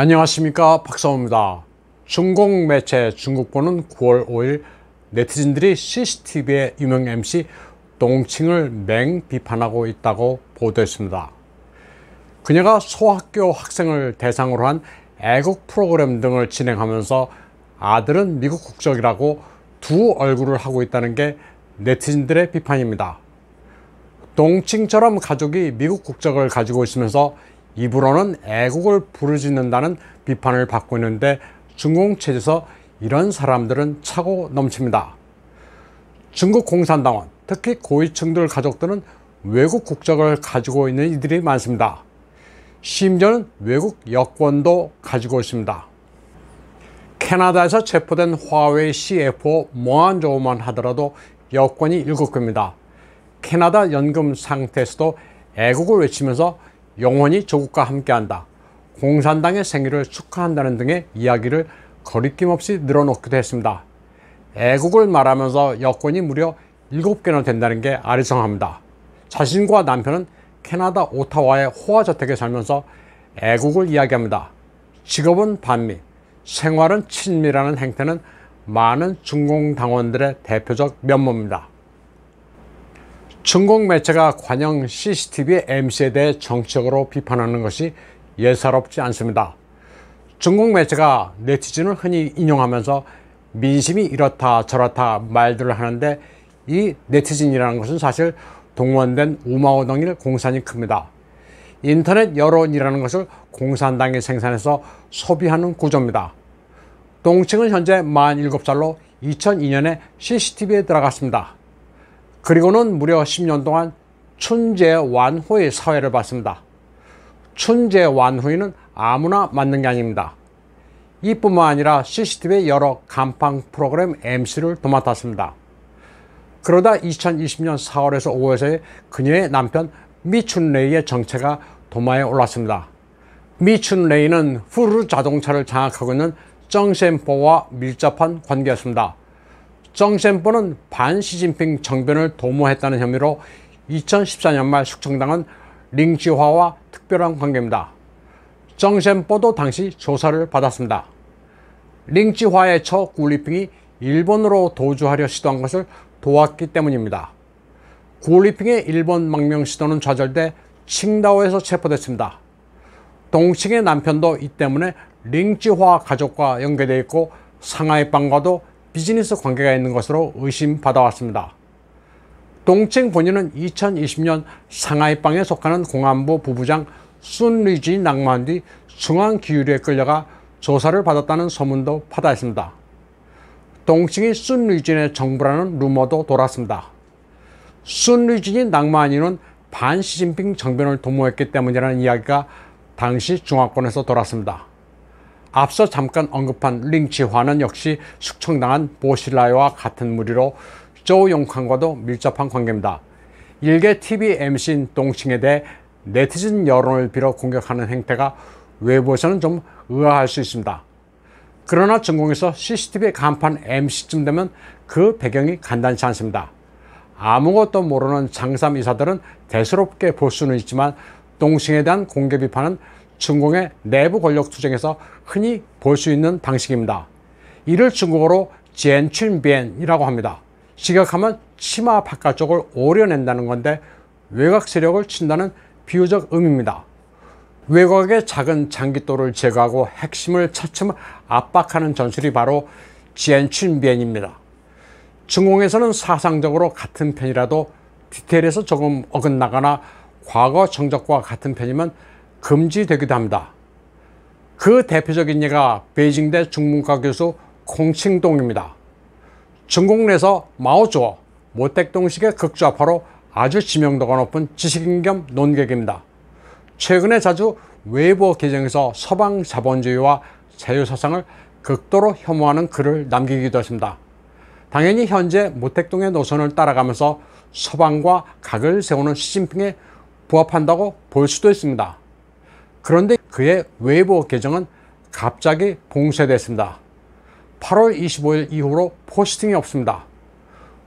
안녕하십니까 박사호입니다 중국 매체 중국보는 9월 5일 네티즌들이 CCTV의 유명 MC 동칭을 맹 비판하고 있다고 보도했습니다 그녀가 소학교 학생을 대상으로 한 애국 프로그램 등을 진행하면서 아들은 미국 국적이라고 두 얼굴을 하고 있다는 게 네티즌들의 비판입니다 동칭처럼 가족이 미국 국적을 가지고 있으면서 입으로는 애국을 부르짖는다는 비판을 받고 있는데 중국 체제에서 이런 사람들은 차고 넘칩니다. 중국 공산당원, 특히 고위층들 가족들은 외국 국적을 가지고 있는 이들이 많습니다. 심지어는 외국 여권도 가지고 있습니다. 캐나다에서 체포된 화웨이 CFO 모한조우만 하더라도 여권이 7개입니다. 캐나다 연금 상태에서도 애국을 외치면서 영원히 조국과 함께한다. 공산당의 생일을 축하한다는 등의 이야기를 거리낌 없이 늘어놓기도 했습니다. 애국을 말하면서 여권이 무려 7개나 된다는 게 아리송합니다. 자신과 남편은 캐나다 오타와의 호화저택에 살면서 애국을 이야기합니다. 직업은 반미, 생활은 친미라는 행태는 많은 중공당원들의 대표적 면모입니다. 중국 매체가 관영 CCTV MC에 대해 정치적으로 비판하는 것이 예사롭지 않습니다. 중국 매체가 네티즌을 흔히 인용하면서 민심이 이렇다 저렇다 말들을 하는데 이 네티즌이라는 것은 사실 동원된 우마우덩이를 공산이 큽니다. 인터넷 여론이라는 것을 공산당이 생산해서 소비하는 구조입니다. 동칭은 현재 47살로 2002년에 CCTV에 들어갔습니다. 그리고는 무려 10년 동안 춘제완후의 사회를 봤습니다. 춘제완후는 아무나 맞는 게 아닙니다. 이뿐만 아니라 CCTV의 여러 간판 프로그램 MC를 도맡았습니다. 그러다 2020년 4월에서 5월에 그녀의 남편 미춘레이의 정체가 도마에 올랐습니다. 미춘레이는 후루 자동차를 장악하고 있는 정샘포와 밀접한 관계였습니다. 정샘포는 반시진핑 정변을 도모했다는 혐의로 2014년 말 숙청당한 링지화와 특별한 관계입니다. 정샘포도 당시 조사를 받았습니다. 링지화의 처굴리핑이 일본으로 도주하려 시도한 것을 도왔기 때문입니다. 굴리핑의 일본 망명 시도는 좌절돼 칭다오에서 체포됐습니다. 동칭의 남편도 이 때문에 링지화 가족과 연계되어 있고 상하이 빵과도 비즈니스 관계가 있는 것으로 의심받아왔습니다. 동칭 본인은 2020년 상하이방에 속하는 공안부 부부장 순리지 낙마한 뒤 중앙기류에 끌려가 조사를 받았다는 소문도 파다했습니다. 동칭이 순리진의 정부라는 루머도 돌았습니다. 순리진이 낙마한 이유는 반시진핑 정변을 도모했기 때문이라는 이야기가 당시 중화권에서 돌았습니다. 앞서 잠깐 언급한 링치화는 역시 숙청당한 보실라이와 같은 무리로 조 용칸과도 밀접한 관계입니다. 일개 TV MC인 동칭에 대해 네티즌 여론을 빌어 공격하는 행태가 외부에서는 좀 의아할 수 있습니다. 그러나 전공에서 CCTV 간판 MC쯤 되면 그 배경이 간단치 않습니다. 아무것도 모르는 장삼 이사들은 대수롭게 볼 수는 있지만 동싱에 대한 공개 비판은 중공의 내부 권력 투쟁에서 흔히 볼 수 있는 방식입니다. 이를 중국어로 젠춘비엔이라고 합니다. 시각하면 치마 바깥쪽을 오려낸다는 건데 외곽 세력을 친다는 비유적 의미입니다. 외곽의 작은 장기돌을 제거하고 핵심을 차츰 압박하는 전술이 바로 지춘비엔입니다 중공에서는 사상적으로 같은 편이라도 디테일에서 조금 어긋나거나 과거 정적과 같은 편이면 금지되기도 합니다. 그 대표적인 예가 베이징대 중문과 교수 콩칭동입니다. 중국 내에서 마오쩌, 모택동식의 극좌파로 아주 지명도가 높은 지식인 겸 논객입니다. 최근에 자주 외부 계정에서 서방 자본주의와 자유사상을 극도로 혐오하는 글을 남기기도 했습니다. 당연히 현재 모택동의 노선을 따라가면서 서방과 각을 세우는 시진핑에 부합한다고 볼 수도 있습니다. 그런데 그의 외부 보 계정은 갑자기 봉쇄됐습니다. 8월 25일 이후로 포스팅이 없습니다.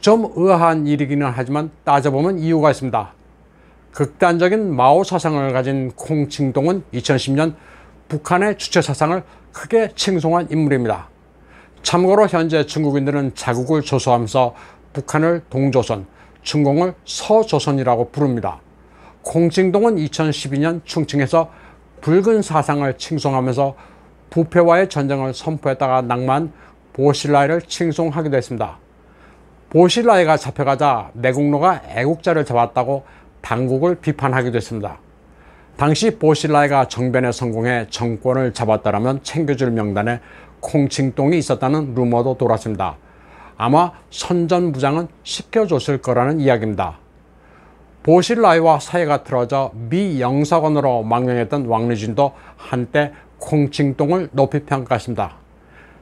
좀 의아한 일이기는 하지만 따져보면 이유가 있습니다. 극단적인 마오 사상을 가진 콩칭동은 2010년 북한의 주체 사상을 크게 칭송한 인물입니다. 참고로 현재 중국인들은 자국을 조소하면서 북한을 동조선, 중공을 서조선이라고 부릅니다. 콩칭동은 2012년 충칭에서 붉은 사상을 칭송하면서 부패와의 전쟁을 선포했다가 낭만 보실라이를 칭송하기도 했습니다. 보실라이가 잡혀가자 내국로가 애국자를 잡았다고 당국을 비판하기도 했습니다. 당시 보실라이가 정변에 성공해 정권을 잡았다라면 챙겨줄 명단에 콩칭똥이 있었다는 루머도 돌았습니다. 아마 선전부장은 시켜줬을 거라는 이야기입니다. 보실라이와 사이가 틀어져 미영사관으로 망명했던 왕리진도 한때 콩칭동을 높이 평가했습니다.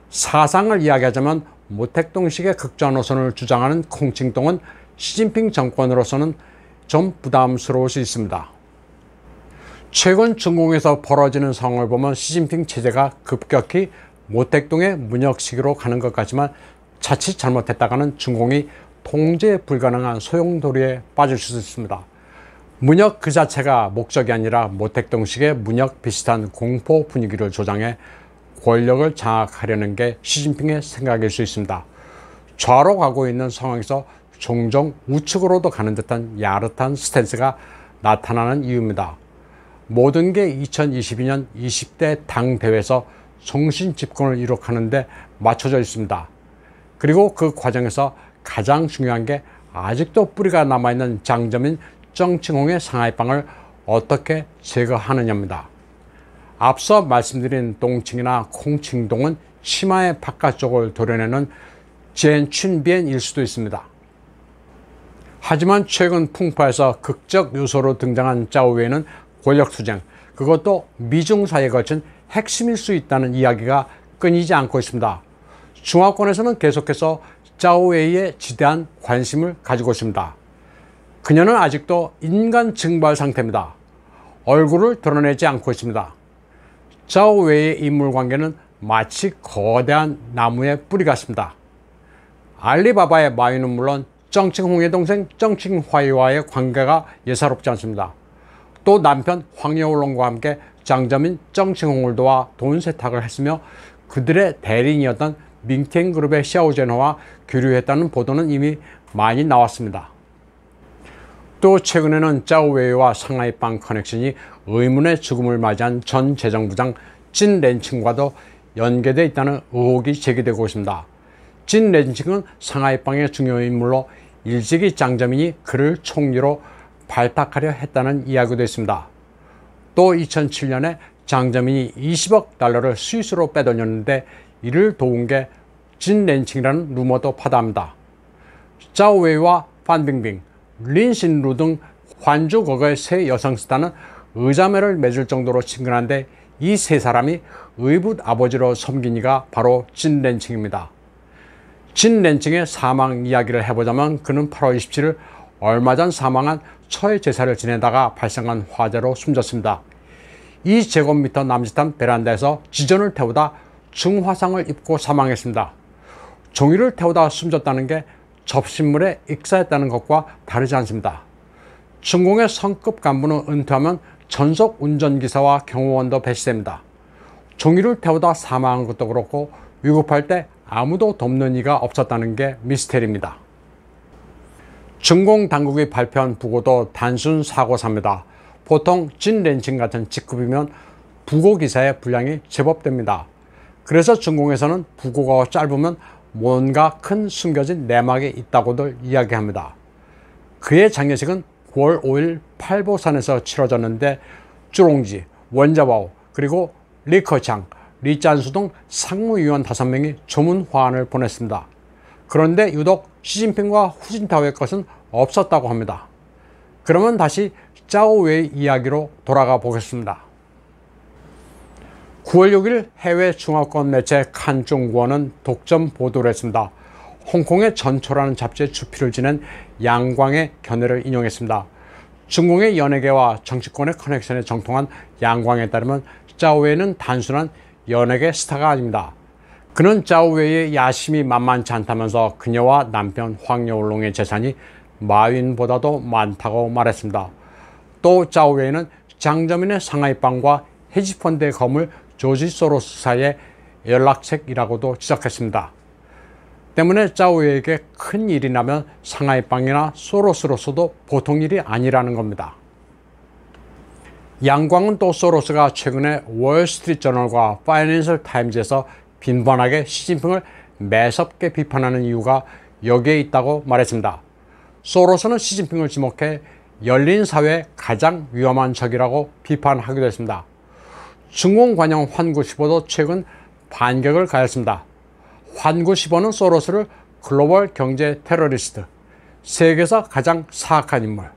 사상을 이야기하자면 모택동식의 극좌 노선을 주장하는 콩칭동은 시진핑 정권으로서는 좀 부담스러울 수 있습니다. 최근 중국에서 벌어지는 상황을 보면 시진핑 체제가 급격히 모택동의 문혁 시기로 가는 것 같지만 자칫 잘못했다가는 중공이 통제 불가능한 소용돌이에 빠질 수 있습니다. 문역 그 자체가 목적이 아니라 모택동식의 문역 비슷한 공포 분위기를 조장해 권력을 장악하려는 게 시진핑의 생각일 수 있습니다. 좌로 가고 있는 상황에서 종종 우측으로도 가는 듯한 야릇한 스탠스가 나타나는 이유입니다. 모든 게 2022년 20대 당대회에서 정신 집권을 이룩하는데 맞춰져 있습니다. 그리고 그 과정에서 가장 중요한 게 아직도 뿌리가 남아있는 장점인 정칭홍의 상하이빵을 어떻게 제거하느냐입니다. 앞서 말씀드린 동칭이나 콩칭동은 치마의 바깥쪽을 도려내는 젠춘비엔일 수도 있습니다. 하지만 최근 풍파에서 극적 요소로 등장한 짜오웨이는 권력투쟁, 그것도 미중 사이에 걸친 핵심일 수 있다는 이야기가 끊이지 않고 있습니다. 중화권에서는 계속해서 짜오웨이에 지대한 관심을 가지고 있습니다. 그녀는 아직도 인간 증발 상태입니다. 얼굴을 드러내지 않고 있습니다. 짜오웨이의 인물 관계는 마치 거대한 나무의 뿌리 같습니다. 알리바바의 마유는 물론 정칭홍의 동생 정칭화이와의 관계가 예사롭지 않습니다. 또 남편 황여울론과 함께 장자민 정칭홍을도와 돈 세탁을 했으며 그들의 대리인이었던 민켄그룹의 샤오젠호와 교류했다는 보도는 이미 많이 나왔습니다. 또 최근에는 짜오웨이와 상하이 빵 커넥션이 의문의 죽음을 맞이한 전 재정부장 찐 렌칭과도 연계돼 있다는 의혹이 제기되고 있습니다. 찐 렌칭은 상하이 빵의 중요 인물로 일찍이 장자민이 그를 총리로 발탁하려 했다는 이야기도 있습니다. 또 2007년에 장자민이 20억 달러를 스위스로 빼돌렸는데 이를 도운 게 진렌칭이라는 루머도 파다합니다. 자오웨이와 판빙빙, 린신루 등 환주국의 세 여성 스타는 의자매를 맺을 정도로 친근한데 이 세 사람이 의붓 아버지로 섬긴 이가 바로 진렌칭입니다. 진렌칭의 사망 이야기를 해보자면 그는 8월 27일 얼마 전 사망한 처의 제사를 지내다가 발생한 화재로 숨졌습니다. 2제곱미터 남짓한 베란다에서 지전을 태우다 중화상을 입고 사망했습니다. 종이를 태우다 숨졌다는 게 접신물에 익사했다는 것과 다르지 않습니다. 중공의 성급 간부는 은퇴하면 전속 운전기사와 경호원도 배치됩니다. 종이를 태우다 사망한 것도 그렇고 위급할 때 아무도 돕는 이가 없었다는 게 미스테리입니다. 중공 당국이 발표한 부고도 단순 사고사입니다. 보통 진 렌칭 같은 직급이면 부고기사의 분량이 제법 됩니다. 그래서 중공에서는 부고가 짧으면 뭔가 큰 숨겨진 내막이 있다고들 이야기합니다. 그의 장례식은 9월 5일 팔보산에서 치러졌는데 주롱지, 원자바오, 그리고 리커창, 리짠수 등 상무위원 5명이 조문 화환을 보냈습니다. 그런데 유독 시진핑과 후진타오의 것은 없었다고 합니다. 그러면 다시 짜오웨이 이야기로 돌아가 보겠습니다. 9월 6일 해외 중화권 매체 칸중구원은 독점 보도를 했습니다. 홍콩의 전초라는 잡지의 주필을 지낸 양광의 견해를 인용했습니다. 중공의 연예계와 정치권의 커넥션에 정통한 양광에 따르면 짜오웨이는 단순한 연예계 스타가 아닙니다. 그는 짜오웨이의 야심이 만만치 않다면서 그녀와 남편 황여울롱의 재산이 마윈보다도 많다고 말했습니다. 또 짜오웨이는 장점인의 상하이빵과 헤지펀드의 검을 조지 소로스사의 연락책이라고도 지적했습니다. 때문에 짜오에게 큰 일이 나면 상하이빵이나 소로스로서도 보통 일이 아니라는 겁니다. 양광은 또 소로스가 최근에 월스트리트 저널과 파이낸셜 타임즈에서 빈번하게 시진핑을 매섭게 비판하는 이유가 여기에 있다고 말했습니다. 소로스는 시진핑을 지목해 열린 사회 가장 위험한 적이라고 비판하기도 했습니다. 중공관영 환구 시보도 최근 반격을 가했습니다. 환구 시보는 소로스를 글로벌 경제 테러리스트, 세계에서 가장 사악한 인물,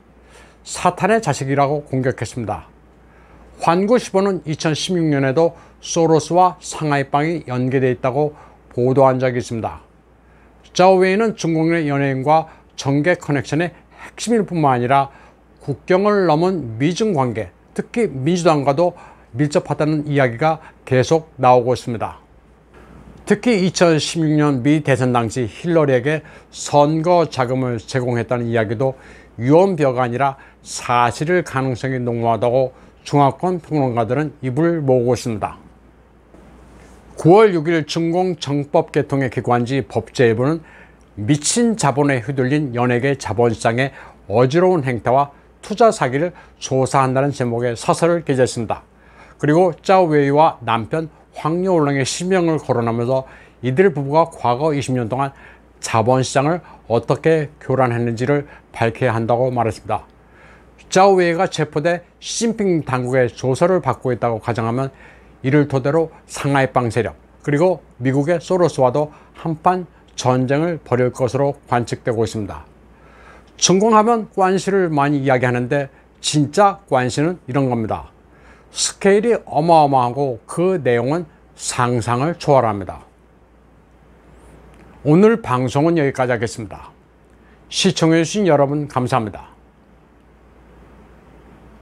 사탄의 자식이라고 공격했습니다. 환구 시보는 2016년에도 소로스와 상하이빵이 연계되어 있다고 보도한 적이 있습니다. 자오웨이는 중국의 연예인과 정계 커넥션의 핵심일 뿐만 아니라 국경을 넘은 미중 관계, 특히 민주당과도 밀접하다는 이야기가 계속 나오고 있습니다. 특히 2016년 미 대선 당시 힐러리에게 선거 자금을 제공했다는 이야기도 유언벼가 아니라 사실일 가능성이 농후하다고 중화권 평론가들은 입을 모으고 있습니다. 9월 6일 중공정법 개통의 기관지 법제일부는 미친 자본에 휘둘린 연예계 자본시장의 어지러운 행태와 투자 사기를 조사한다는 제목의 사설을 게재했습니다. 그리고 짜오웨이와 남편 황여울랑의 실명을 거론하면서 이들 부부가 과거 20년 동안 자본시장을 어떻게 교란했는지를 밝혀야 한다고 말했습니다. 짜오웨이가 체포돼 시진핑 당국의 조서를 받고 있다고 가정하면 이를 토대로 상하이빵 세력 그리고 미국의 소로스와도 한판 전쟁을 벌일 것으로 관측되고 있습니다. 전공하면 관시를 많이 이야기하는데 진짜 관시는 이런 겁니다. 스케일이 어마어마하고 그 내용은 상상을 초월합니다. 오늘 방송은 여기까지 하겠습니다. 시청해주신 여러분 감사합니다.